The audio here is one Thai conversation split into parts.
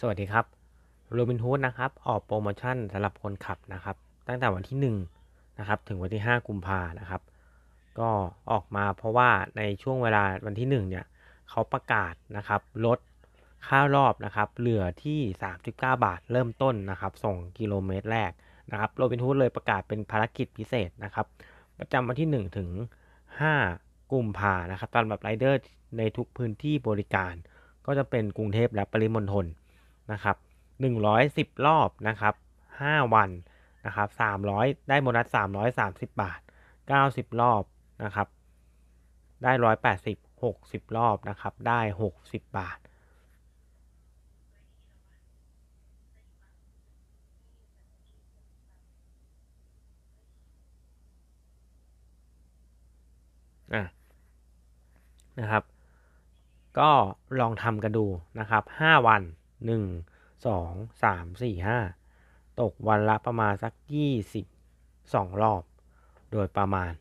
สวัสดีครับ โรบินฮูดนะครับออกโปรโมชั่นสำหรับคนขับนะครับ ตั้งแต่วันที่1นะครับถึงวันที่ 5 กุมภานะครับก็ออกมาเพราะว่าในช่วงเวลาวันที่ 1 เนี่ย เขาประกาศนะครับลดค่ารอบนะครับเหลือที่ 39 บาท เริ่มต้นนะครับส่งกิโลเมตรแรกนะครับโรบินฮูดเลยประกาศเป็นภารกิจพิเศษนะครับประจำวันที่ 1 ถึง 5 กุมภานะครับสำหรับไรเดอร์ในทุกพื้นที่บริการก็จะเป็นกรุงเทพและปริมณฑลนะครับ 110 รอบนะครับ 5 วันนะครับ 300 ได้ โบนัส 330 บาท 90รอบนะครับ ได้ 180 60รอบนะครับ ได้ 60 บาทนะครับ ก็ลองทำกันดูนะครับ 5 วันหนึ่งสองสามสี่ห้าตกวันละประมาณสักยี่สิบสองรอบ โดยประมาณ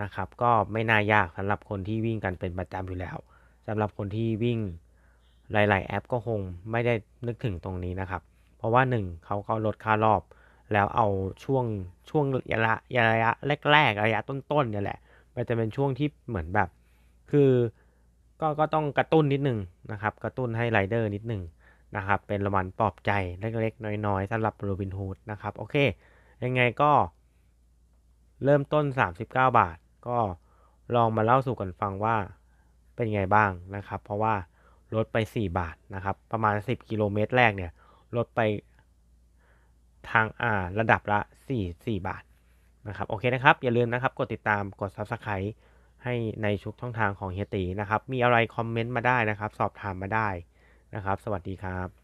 นะครับ ก็ไม่น่ายากสำหรับคนที่วิ่งกันเป็นประจำอยู่แล้ว สำหรับคนที่วิ่งหลาย ๆ แอปก็คงไม่ได้นึกถึงตรงนี้นะครับ เพราะว่าหนึ่งเขาเขาลดค่ารอบแล้วเอาช่วงช่วงระยะระยะแรก ๆระยะต้นๆเนี่ยแหละ มันจะเป็นช่วงที่เหมือนแบบ คือก็ก็ต้องกระตุ้นนิดนึงนะครับ กระตุ้นให้ไรเดอร์นิดนึงนะครับ เป็นรางวัลปลอบใจ เล็ก ๆ น้อยๆสำหรับโรบินฮูดนะครับ โอเค ยังไงก็ เริ่มต้น 39 บาท ก็ลองมาเล่าสู่กันฟังว่าเป็นไงบ้างนะครับ เพราะว่าลดไป 4 บาท นะครับ ประมาณ 10กิโลเมตรแรกเนี่ยลดไปทาง อ่า ระดับละ 4 4 บาท นะครับ โอเคนะครับ อย่าลืมนะครับ กดติดตามกด Subscribe ให้ในชุกช่องทางของเฮียตีนะครับมีอะไรคอมเมนต์มาได้นะครับ สอบถามมาได้นะครับ สวัสดีครับ